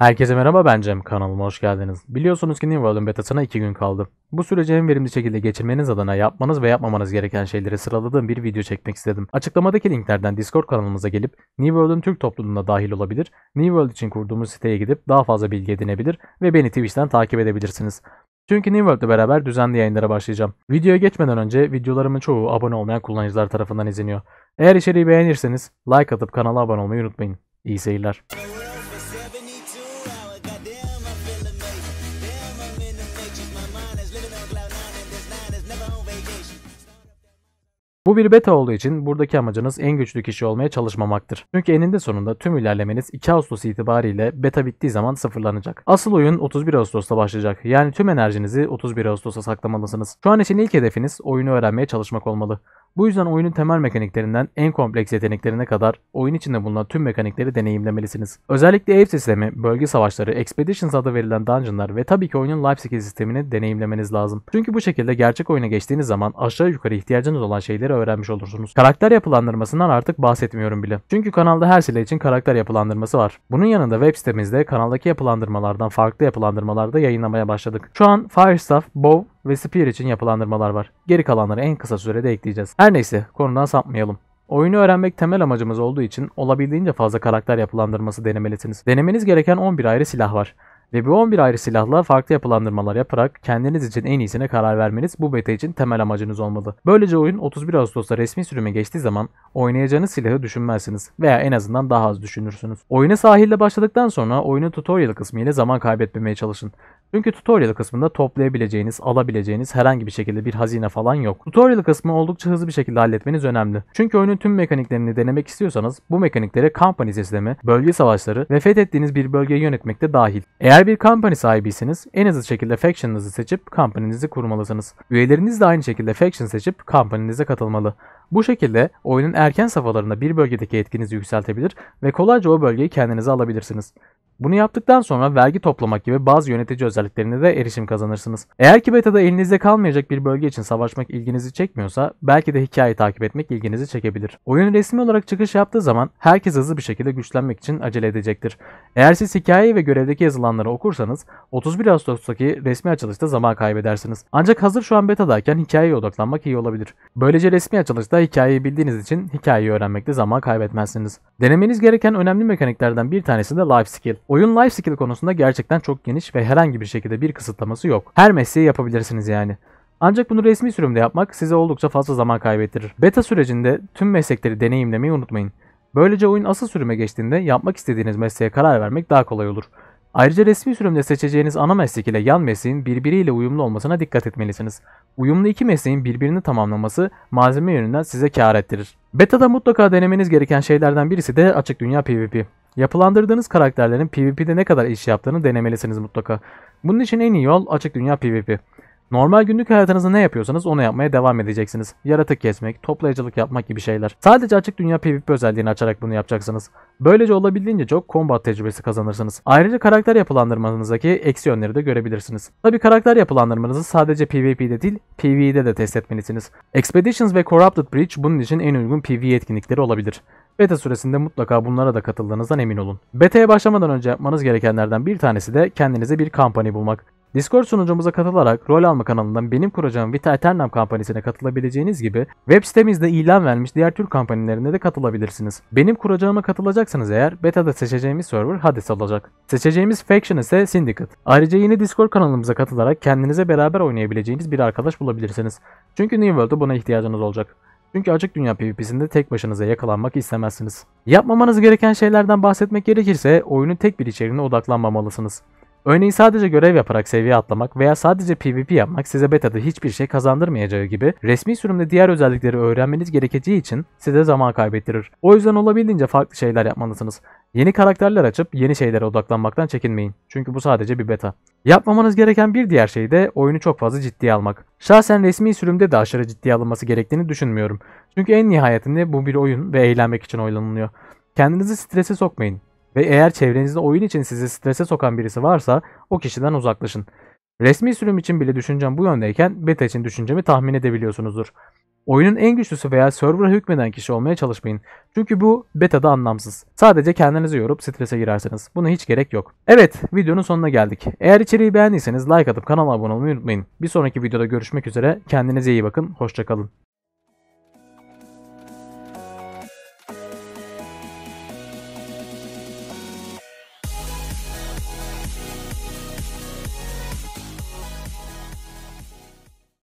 Herkese merhaba ben Cem, kanalıma hoş geldiniz. Biliyorsunuz ki New World'un betasına 2 gün kaldı. Bu süreci en verimli şekilde geçirmeniz adına yapmanız ve yapmamanız gereken şeyleri sıraladığım bir video çekmek istedim. Açıklamadaki linklerden Discord kanalımıza gelip New World'un Türk topluluğuna dahil olabilir, New World için kurduğumuz siteye gidip daha fazla bilgi edinebilir ve beni Twitch'ten takip edebilirsiniz. Çünkü New World'le beraber düzenli yayınlara başlayacağım. Videoya geçmeden önce videolarımın çoğu abone olmayan kullanıcılar tarafından izleniyor. Eğer içeriği beğenirseniz like atıp kanala abone olmayı unutmayın. İyi seyirler. Bu bir beta olduğu için buradaki amacınız en güçlü kişi olmaya çalışmamaktır. Çünkü eninde sonunda tüm ilerlemeniz 2 Ağustos itibariyle beta bittiği zaman sıfırlanacak. Asıl oyun 31 Ağustos'ta başlayacak. Yani tüm enerjinizi 31 Ağustos'a saklamalısınız. Şu an için ilk hedefiniz oyunu öğrenmeye çalışmak olmalı. Bu yüzden oyunun temel mekaniklerinden en kompleks yeteneklerine kadar oyun içinde bulunan tüm mekanikleri deneyimlemelisiniz. Özellikle ev sistemi, bölge savaşları, Expeditions adı verilen dungeonlar ve tabii ki oyunun life skill sistemini deneyimlemeniz lazım. Çünkü bu şekilde gerçek oyuna geçtiğiniz zaman aşağı yukarı ihtiyacınız olan şeyleri öğrenmiş olursunuz. Karakter yapılandırmasından artık bahsetmiyorum bile. Çünkü kanalda her silah için karakter yapılandırması var. Bunun yanında web sitemizde kanaldaki yapılandırmalardan farklı yapılandırmalarda yayınlamaya başladık. Şu an Firestaff, Bow, ve Spear için yapılandırmalar var. Geri kalanları en kısa sürede ekleyeceğiz. Her neyse konudan sapmayalım. Oyunu öğrenmek temel amacımız olduğu için olabildiğince fazla karakter yapılandırması denemelisiniz. Denemeniz gereken 11 ayrı silah var. Ve bu 11 ayrı silahla farklı yapılandırmalar yaparak kendiniz için en iyisine karar vermeniz bu beta için temel amacınız olmalı. Böylece oyun 31 Ağustos'ta resmi sürüme geçtiği zaman oynayacağınız silahı düşünmezsiniz veya en azından daha az düşünürsünüz. Oyuna sahilde başladıktan sonra oyunun tutorial kısmı ile zaman kaybetmemeye çalışın. Çünkü tutorial kısmında toplayabileceğiniz, alabileceğiniz herhangi bir şekilde bir hazine falan yok. Tutorial kısmı oldukça hızlı bir şekilde halletmeniz önemli. Çünkü oyunun tüm mekaniklerini denemek istiyorsanız bu mekaniklere kampanya sistemi, bölge savaşları ve fethettiğiniz bir bölgeyi yönetmek de dahil. Eğer bir kampanya sahibiyseniz en hızlı şekilde faction'ınızı seçip kampanyanızı kurmalısınız. Üyeleriniz de aynı şekilde faction seçip kampanyanıza katılmalı. Bu şekilde oyunun erken safhalarında bir bölgedeki etkinizi yükseltebilir ve kolayca o bölgeyi kendinize alabilirsiniz. Bunu yaptıktan sonra vergi toplamak gibi bazı yönetici özelliklerine de erişim kazanırsınız. Eğer ki betada elinizde kalmayacak bir bölge için savaşmak ilginizi çekmiyorsa belki de hikayeyi takip etmek ilginizi çekebilir. Oyun resmi olarak çıkış yaptığı zaman herkes hızlı bir şekilde güçlenmek için acele edecektir. Eğer siz hikayeyi ve görevdeki yazılanları okursanız 31 Ağustos'taki resmi açılışta zaman kaybedersiniz. Ancak hazır şu an betadayken hikayeye odaklanmak iyi olabilir. Böylece resmi açılışta hikayeyi bildiğiniz için hikayeyi öğrenmekte zaman kaybetmezsiniz. Denemeniz gereken önemli mekaniklerden bir tanesi de Life Skill. Oyun life skill konusunda gerçekten çok geniş ve herhangi bir şekilde bir kısıtlaması yok. Her mesleği yapabilirsiniz yani. Ancak bunu resmi sürümde yapmak size oldukça fazla zaman kaybettirir. Beta sürecinde tüm meslekleri deneyimlemeyi unutmayın. Böylece oyun asıl sürüme geçtiğinde yapmak istediğiniz mesleğe karar vermek daha kolay olur. Ayrıca resmi sürümde seçeceğiniz ana meslek ile yan mesleğin birbiriyle uyumlu olmasına dikkat etmelisiniz. Uyumlu iki mesleğin birbirini tamamlaması malzeme yönünden size kar ettirir. Beta'da mutlaka denemeniz gereken şeylerden birisi de açık dünya PvP. Yapılandırdığınız karakterlerin PvP'de ne kadar iş yaptığını denemelisiniz mutlaka. Bunun için en iyi yol açık dünya PvP. Normal günlük hayatınızda ne yapıyorsanız onu yapmaya devam edeceksiniz. Yaratık kesmek, toplayıcılık yapmak gibi şeyler. Sadece açık dünya PvP özelliğini açarak bunu yapacaksınız. Böylece olabildiğince çok combat tecrübesi kazanırsınız. Ayrıca karakter yapılandırmanızdaki eksi yönleri de görebilirsiniz. Tabi karakter yapılandırmanızı sadece PvP'de değil, PvE'de de test etmelisiniz. Expeditions ve Corrupted Bridge bunun için en uygun PvE etkinlikleri olabilir. Beta süresinde mutlaka bunlara da katıldığınızdan emin olun. Beta'ya başlamadan önce yapmanız gerekenlerden bir tanesi de kendinize bir kampanya bulmak. Discord sunucumuza katılarak rol alma kanalından benim kuracağım Vita Eternam kampanyasına katılabileceğiniz gibi web sitemizde ilan vermiş diğer tür kampanyalarına da katılabilirsiniz. Benim kuracağıma katılacaksanız eğer beta'da seçeceğimiz server Hades olacak. Seçeceğimiz faction ise Syndicate. Ayrıca yeni Discord kanalımıza katılarak kendinize beraber oynayabileceğiniz bir arkadaş bulabilirsiniz. Çünkü New World'da buna ihtiyacınız olacak. Çünkü açık dünya PvP'sinde tek başınıza yakalanmak istemezsiniz. Yapmamanız gereken şeylerden bahsetmek gerekirse oyunun tek bir içeriğine odaklanmamalısınız. Örneğin sadece görev yaparak seviye atlamak veya sadece PvP yapmak size betada hiçbir şey kazandırmayacağı gibi resmi sürümde diğer özellikleri öğrenmeniz gerekeceği için size zaman kaybettirir. O yüzden olabildiğince farklı şeyler yapmalısınız. Yeni karakterler açıp yeni şeylere odaklanmaktan çekinmeyin. Çünkü bu sadece bir beta. Yapmamanız gereken bir diğer şey de oyunu çok fazla ciddiye almak. Şahsen resmi sürümde de aşırı ciddiye alınması gerektiğini düşünmüyorum. Çünkü en nihayetinde bu bir oyun ve eğlenmek için oynanılıyor. Kendinizi strese sokmayın. Ve eğer çevrenizde oyun için sizi strese sokan birisi varsa o kişiden uzaklaşın. Resmi sürüm için bile düşüncem bu yöndeyken beta için düşüncemi tahmin edebiliyorsunuzdur. Oyunun en güçlüsü veya server'a hükmeden kişi olmaya çalışmayın. Çünkü bu beta'da anlamsız. Sadece kendinizi yorup strese girersiniz. Buna hiç gerek yok. Evet videonun sonuna geldik. Eğer içeriği beğendiyseniz like atıp kanala abone olmayı unutmayın. Bir sonraki videoda görüşmek üzere. Kendinize iyi bakın. Hoşçakalın.